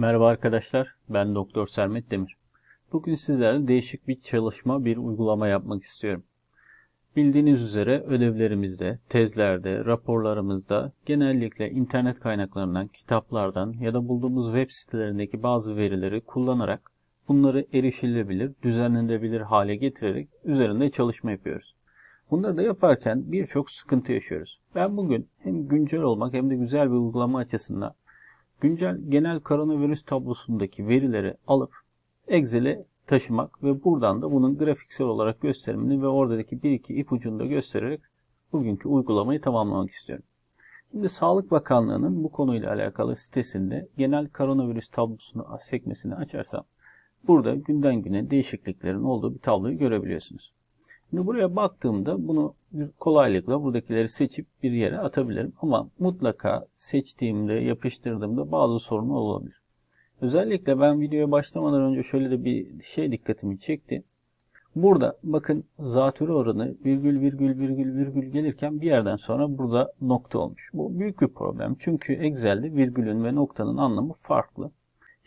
Merhaba arkadaşlar, ben Doktor Sermet Demir. Bugün sizlerle değişik bir çalışma, bir uygulama yapmak istiyorum. Bildiğiniz üzere ödevlerimizde, tezlerde, raporlarımızda genellikle internet kaynaklarından, kitaplardan ya da bulduğumuz web sitelerindeki bazı verileri kullanarak bunları erişilebilir, düzenlenebilir hale getirerek üzerinde çalışma yapıyoruz. Bunları da yaparken birçok sıkıntı yaşıyoruz. Ben bugün hem güncel olmak hem de güzel bir uygulama açısından güncel genel koronavirüs tablosundaki verileri alıp Excel'e taşımak ve buradan da bunun grafiksel olarak gösterimini ve oradaki bir iki ipucunu da göstererek bugünkü uygulamayı tamamlamak istiyorum. Şimdi Sağlık Bakanlığı'nın bu konuyla alakalı sitesinde genel koronavirüs tablosunu sekmesini açarsam burada günden güne değişikliklerin olduğu bir tabloyu görebiliyorsunuz. Şimdi buraya baktığımda bunu kolaylıkla buradakileri seçip bir yere atabilirim. Ama mutlaka seçtiğimde, yapıştırdığımda bazı sorunlar olabilir. Özellikle ben videoya başlamadan önce şöyle de bir şey dikkatimi çekti. Burada bakın zatürre oranı virgül virgül virgül virgül gelirken bir yerden sonra burada nokta olmuş. Bu büyük bir problem. Çünkü Excel'de virgülün ve noktanın anlamı farklı.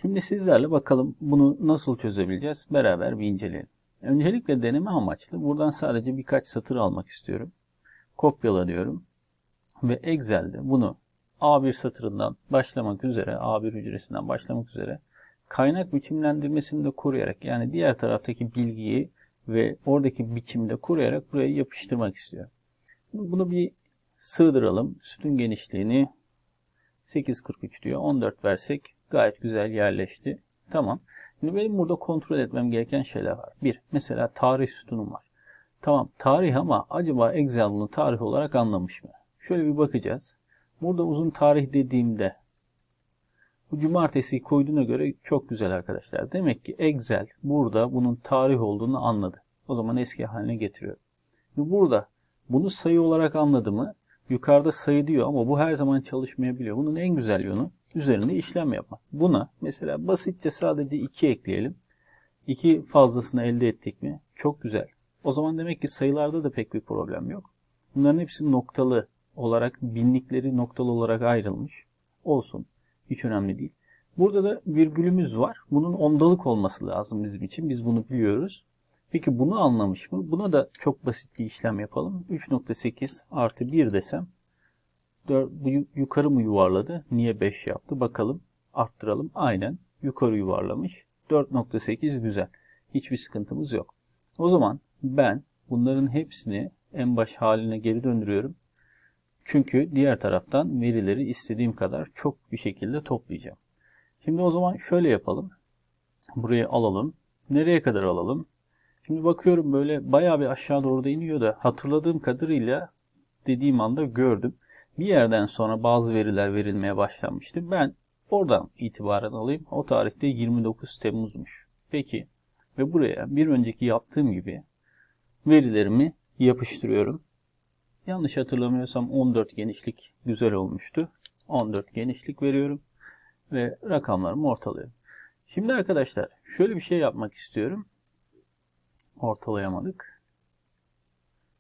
Şimdi sizlerle bakalım bunu nasıl çözebileceğiz beraber bir inceleyelim. Öncelikle deneme amaçlı buradan sadece birkaç satır almak istiyorum. Kopyalanıyorum ve Excel'de bunu A1 satırından başlamak üzere, A1 hücresinden başlamak üzere kaynak biçimlendirmesini de koruyarak yani diğer taraftaki bilgiyi ve oradaki de koruyarak buraya yapıştırmak istiyor. Bunu bir sığdıralım. Sütun genişliğini 8.43 diyor. 14 versek gayet güzel yerleşti. Tamam. Şimdi benim burada kontrol etmem gereken şeyler var. Bir, mesela tarih sütunum var. Tamam tarih ama acaba Excel bunu tarih olarak anlamış mı? Şöyle bir bakacağız. Burada uzun tarih dediğimde bu cumartesiyi koyduğuna göre çok güzel arkadaşlar. Demek ki Excel burada bunun tarih olduğunu anladı. O zaman eski haline getiriyor. Şimdi burada bunu sayı olarak anladı mı? Yukarıda sayı diyor ama bu her zaman çalışmayabiliyor. Bunun en güzel yönü üzerinde işlem yapmak. Buna mesela basitçe sadece 2 ekleyelim. 2 fazlasını elde ettik mi? Çok güzel. O zaman demek ki sayılarda da pek bir problem yok. Bunların hepsi noktalı olarak, binlikleri noktalı olarak ayrılmış. Olsun. Hiç önemli değil. Burada da virgülümüz var. Bunun ondalık olması lazım bizim için. Biz bunu biliyoruz. Peki bunu anlamış mı? Buna da çok basit bir işlem yapalım. 3.8 artı 1 desem 4, bu yukarı mı yuvarladı? Niye 5 yaptı? Bakalım arttıralım. Aynen yukarı yuvarlamış. 4.8 güzel. Hiçbir sıkıntımız yok. O zaman ben bunların hepsini en baş haline geri döndürüyorum. Çünkü diğer taraftan verileri istediğim kadar çok bir şekilde toplayacağım. Şimdi o zaman şöyle yapalım. Burayı alalım. Nereye kadar alalım? Şimdi bakıyorum böyle bayağı bir aşağı doğru da iniyor da hatırladığım kadarıyla dediğim anda gördüm bir yerden sonra bazı veriler verilmeye başlanmıştı. Ben oradan itibaren alayım. O tarihte 29 Temmuz'muş. Peki ve buraya bir önceki yaptığım gibi verilerimi yapıştırıyorum. Yanlış hatırlamıyorsam 14 genişlik güzel olmuştu. 14 genişlik veriyorum ve rakamlarımı ortalıyorum. Şimdi arkadaşlar şöyle bir şey yapmak istiyorum. Ortalayamadık.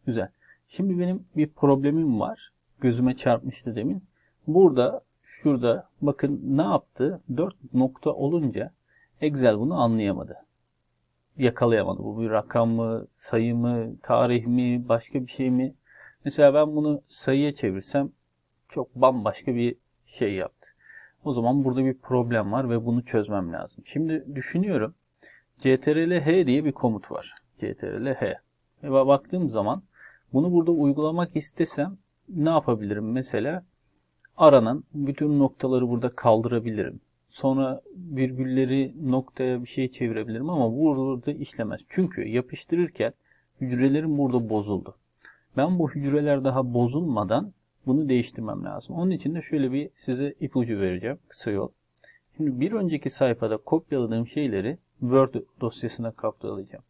Güzel. Şimdi benim bir problemim var gözüme çarpmıştı demin. Burada şurada bakın ne yaptı? 4 nokta olunca Excel bunu anlayamadı. Yakalayamadı. Bu bir rakam mı, sayı mı, tarih mi, başka bir şey mi? Mesela ben bunu sayıya çevirsem çok bambaşka bir şey yaptı. O zaman burada bir problem var ve bunu çözmem lazım. Şimdi düşünüyorum. CTRL-H diye bir komut var. CTRL-H. Ve baktığım zaman bunu burada uygulamak istesem ne yapabilirim mesela? Aranan bütün noktaları burada kaldırabilirim. Sonra virgülleri noktaya bir şey çevirebilirim ama burada işlemez. Çünkü yapıştırırken hücrelerim burada bozuldu. Ben bu hücreler daha bozulmadan bunu değiştirmem lazım. Onun için de şöyle bir size ipucu vereceğim. Kısa yol. Şimdi bir önceki sayfada kopyaladığım şeyleri Word dosyasına kaptalayacağım.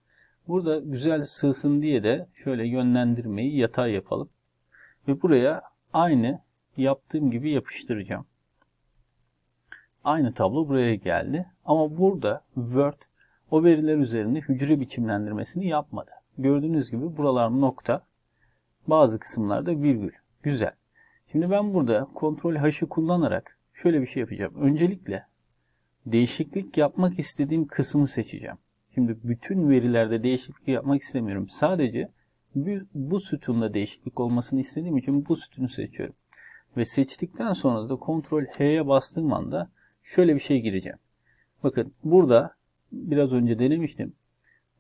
Burada güzel sığsın diye de şöyle yönlendirmeyi yatay yapalım. Ve buraya aynı yaptığım gibi yapıştıracağım. Aynı tablo buraya geldi. Ama burada Word o veriler üzerinde hücre biçimlendirmesini yapmadı. Gördüğünüz gibi buralar nokta. Bazı kısımlarda virgül. Güzel. Şimdi ben burada kontrol H'ı kullanarak şöyle bir şey yapacağım. Öncelikle değişiklik yapmak istediğim kısmı seçeceğim. Şimdi bütün verilerde değişiklik yapmak istemiyorum. Sadece bu, bu sütunda değişiklik olmasını istediğim için bu sütunu seçiyorum. Ve seçtikten sonra da kontrol H'ye bastığım anda şöyle bir şey gireceğim. Bakın burada biraz önce denemiştim.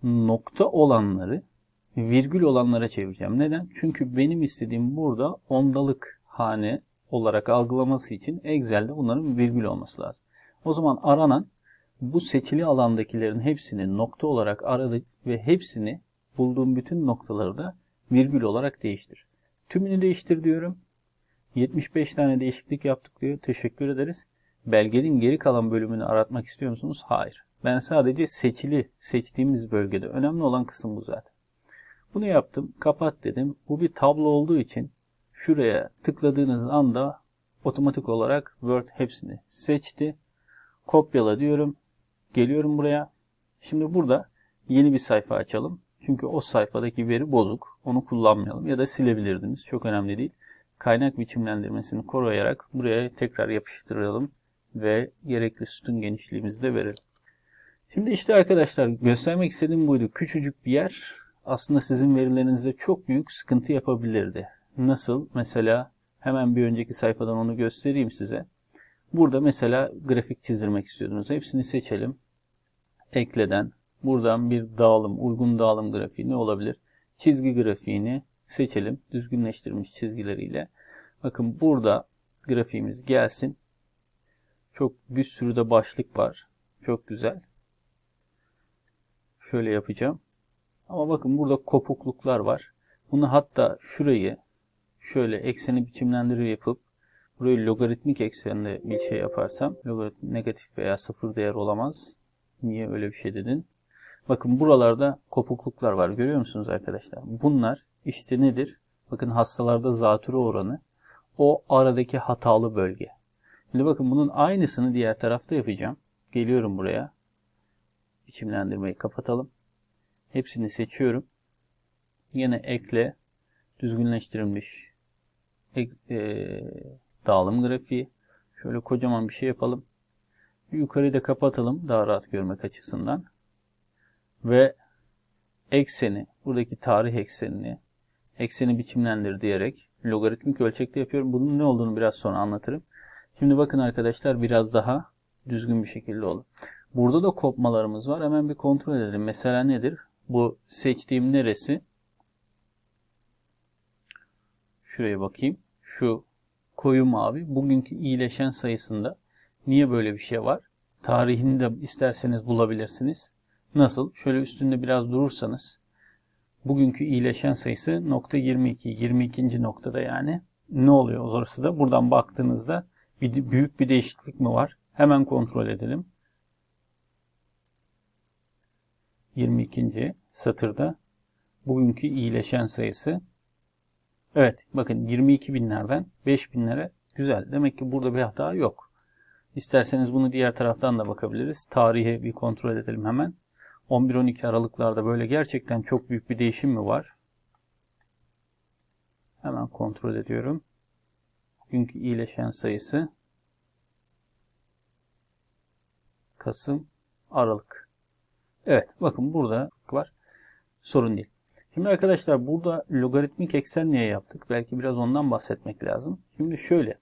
Nokta olanları virgül olanlara çevireceğim. Neden? Çünkü benim istediğim burada ondalık hane olarak algılaması için Excel'de bunların virgül olması lazım. O zaman aranan bu seçili alandakilerin hepsini nokta olarak aradık ve hepsini bulduğum bütün noktaları da virgül olarak değiştir. Tümünü değiştir diyorum. 75 tane değişiklik yaptık diyor. Teşekkür ederiz. Belgenin geri kalan bölümünü aratmak istiyor musunuz? Hayır. Ben sadece seçili seçtiğimiz bölgede. Önemli olan kısım bu zaten. Bunu yaptım. Kapat dedim. Bu bir tablo olduğu için şuraya tıkladığınız anda otomatik olarak Word hepsini seçti. Kopyala diyorum. Geliyorum buraya. Şimdi burada yeni bir sayfa açalım. Çünkü o sayfadaki veri bozuk. Onu kullanmayalım ya da silebilirdiniz. Çok önemli değil. Kaynak biçimlendirmesini koruyarak buraya tekrar yapıştıralım ve gerekli sütun genişliğimizi de verelim. Şimdi işte arkadaşlar göstermek istediğim buydu. Küçücük bir yer aslında sizin verilerinizde çok büyük sıkıntı yapabilirdi. Nasıl? Mesela hemen bir önceki sayfadan onu göstereyim size. Burada mesela grafik çizdirmek istiyordunuz. Hepsini seçelim. Ekleden, Buradan bir dağılım, uygun dağılım grafiği ne olabilir? Çizgi grafiğini seçelim. düzgünleştirmiş çizgileriyle. Bakın burada grafiğimiz gelsin. Çok bir sürü de başlık var. Çok güzel. Şöyle yapacağım. Ama bakın burada kopukluklar var. Bunu hatta şurayı şöyle ekseni biçimlendiri yapıp burayı logaritmik eksenle bir şey yaparsam logaritm negatif veya sıfır değer olamaz. Niye öyle bir şey dedin? Bakın buralarda kopukluklar var. Görüyor musunuz arkadaşlar? Bunlar işte nedir? Bakın hastalarda zatürre oranı. O aradaki hatalı bölge. Şimdi bakın bunun aynısını diğer tarafta yapacağım. Geliyorum buraya. İçimlendirmeyi kapatalım. Hepsini seçiyorum. Yine ekle. Düzgünleştirilmiş. Ek, e, dağılım grafiği. Şöyle kocaman bir şey yapalım. Yukarıyı da kapatalım daha rahat görmek açısından ve ekseni, buradaki tarih eksenini, ekseni biçimlendir diyerek logaritmik ölçekte yapıyorum. Bunun ne olduğunu biraz sonra anlatırım. Şimdi bakın arkadaşlar biraz daha düzgün bir şekilde oldu. Burada da kopmalarımız var. Hemen bir kontrol edelim. Mesela nedir? Bu seçtiğim neresi? Şuraya bakayım. Şu koyu mavi. Bugünkü iyileşen sayısında niye böyle bir şey var? Tarihini de isterseniz bulabilirsiniz. Nasıl? Şöyle üstünde biraz durursanız bugünkü iyileşen sayısı nokta 22. 22. noktada yani. Ne oluyor orası da? Buradan baktığınızda bir, büyük bir değişiklik mi var? Hemen kontrol edelim. 22. satırda bugünkü iyileşen sayısı. Evet bakın 22 binlerden 5 binlere güzel. Demek ki burada bir hata yok. İsterseniz bunu diğer taraftan da bakabiliriz. Tarihe bir kontrol edelim hemen. 11-12 aralıklarda böyle gerçekten çok büyük bir değişim mi var? Hemen kontrol ediyorum. Bugünkü iyileşen sayısı Kasım, Aralık. Evet bakın burada var. Sorun değil. Şimdi arkadaşlar burada logaritmik eksen niye yaptık? Belki biraz ondan bahsetmek lazım. Şimdi şöyle.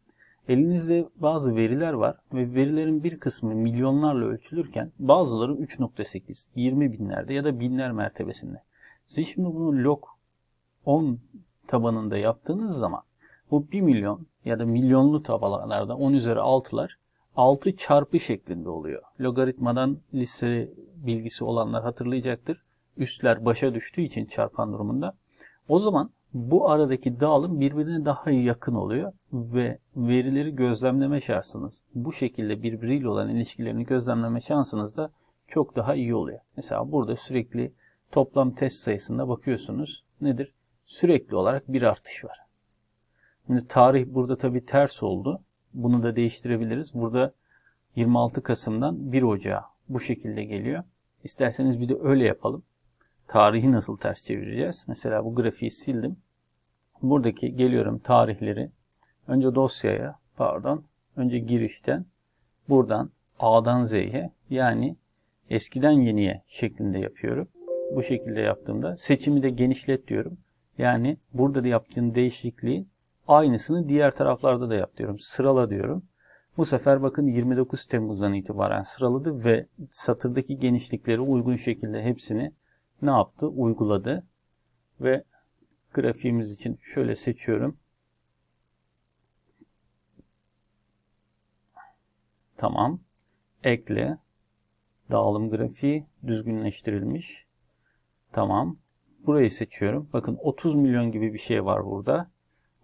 Elinizde bazı veriler var ve verilerin bir kısmı milyonlarla ölçülürken bazıları 3.8, 20 binlerde ya da binler mertebesinde. Siz şimdi bunu log 10 tabanında yaptığınız zaman bu 1 milyon ya da milyonlu tabalarda 10 üzeri 6'lar 6 çarpı şeklinde oluyor. Logaritmadan lise bilgisi olanlar hatırlayacaktır. Üstler başa düştüğü için çarpan durumunda. O zaman bu aradaki dağılım birbirine daha yakın oluyor ve verileri gözlemleme şansınız, bu şekilde birbiriyle olan ilişkilerini gözlemleme şansınız da çok daha iyi oluyor. Mesela burada sürekli toplam test sayısında bakıyorsunuz. Nedir? Sürekli olarak bir artış var. Şimdi tarih burada tabii ters oldu. Bunu da değiştirebiliriz. Burada 26 Kasım'dan 1 Ocağı bu şekilde geliyor. İsterseniz bir de öyle yapalım. Tarihi nasıl ters çevireceğiz? Mesela bu grafiği sildim. Buradaki geliyorum tarihleri. Önce dosyaya pardon. Önce girişten buradan A'dan Z'ye yani eskiden yeniye şeklinde yapıyorum. Bu şekilde yaptığımda seçimi de genişlet diyorum. Yani burada da yaptığım değişikliği aynısını diğer taraflarda da yap diyorum. Sırala diyorum. Bu sefer bakın 29 Temmuz'dan itibaren sıraladı ve satırdaki genişlikleri uygun şekilde hepsini ne yaptı? Uyguladı. Ve grafiğimiz için şöyle seçiyorum. Tamam. Ekle. Dağılım grafiği düzgünleştirilmiş. Tamam. Burayı seçiyorum. Bakın 30 milyon gibi bir şey var burada.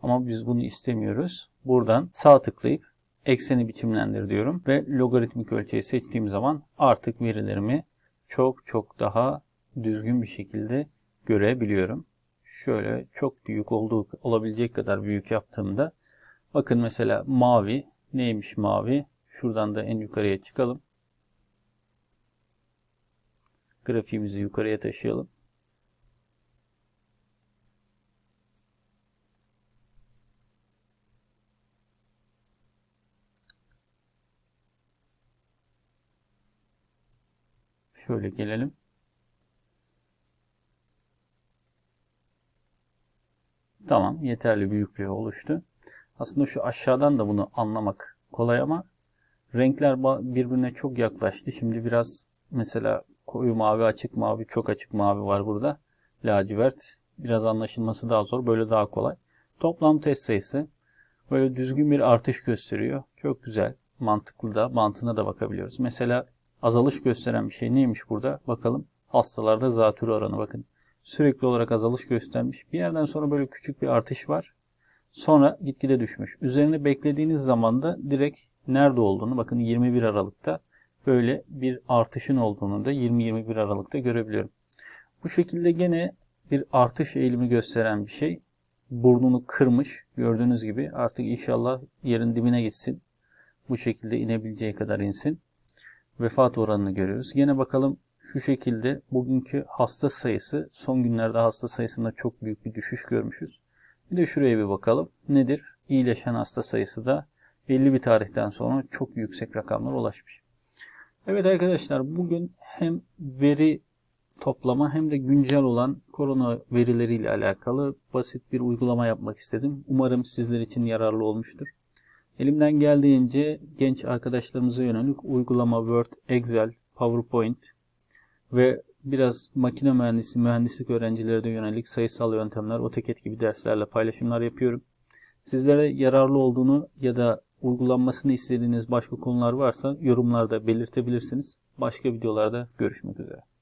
Ama biz bunu istemiyoruz. Buradan sağ tıklayıp ekseni biçimlendir diyorum ve logaritmik ölçeği seçtiğim zaman artık verilerimi çok çok daha düzgün bir şekilde görebiliyorum. Şöyle çok büyük olduğu olabilecek kadar büyük yaptığımda bakın mesela mavi neymiş mavi? Şuradan da en yukarıya çıkalım. Grafiğimizi yukarıya taşıyalım. Şöyle gelelim. Tamam yeterli büyüklüğe oluştu. Aslında şu aşağıdan da bunu anlamak kolay ama renkler birbirine çok yaklaştı. Şimdi biraz mesela koyu mavi, açık mavi, çok açık mavi var burada. Lacivert biraz anlaşılması daha zor. Böyle daha kolay. Toplam test sayısı böyle düzgün bir artış gösteriyor. Çok güzel. Mantıklı da mantığına da bakabiliyoruz. Mesela azalış gösteren bir şey neymiş burada? Bakalım hastalarda zatürre oranı bakın sürekli olarak azalış göstermiş. Bir yerden sonra böyle küçük bir artış var. Sonra gitgide düşmüş. Üzerine beklediğiniz zaman da direkt nerede olduğunu bakın 21 Aralık'ta böyle bir artışın olduğunu da 20-21 Aralık'ta görebiliyorum. Bu şekilde gene bir artış eğilimi gösteren bir şey. Burnunu kırmış gördüğünüz gibi artık inşallah yerin dibine gitsin. Bu şekilde inebileceği kadar insin. Vefat oranını görüyoruz. Yine bakalım şu şekilde bugünkü hasta sayısı son günlerde hasta sayısında çok büyük bir düşüş görmüşüz. Bir de şuraya bir bakalım. Nedir? İyileşen hasta sayısı da belli bir tarihten sonra çok yüksek rakamlar ulaşmış. Evet arkadaşlar bugün hem veri toplama hem de güncel olan korona verileriyle alakalı basit bir uygulama yapmak istedim. Umarım sizler için yararlı olmuştur. Elimden geldiğince genç arkadaşlarımıza yönelik uygulama Word, Excel, PowerPoint, ve biraz makine mühendisi, mühendislik öğrencilerine yönelik sayısal yöntemler, oteket gibi derslerle paylaşımlar yapıyorum. Sizlere yararlı olduğunu ya da uygulanmasını istediğiniz başka konular varsa yorumlarda belirtebilirsiniz. Başka videolarda görüşmek üzere.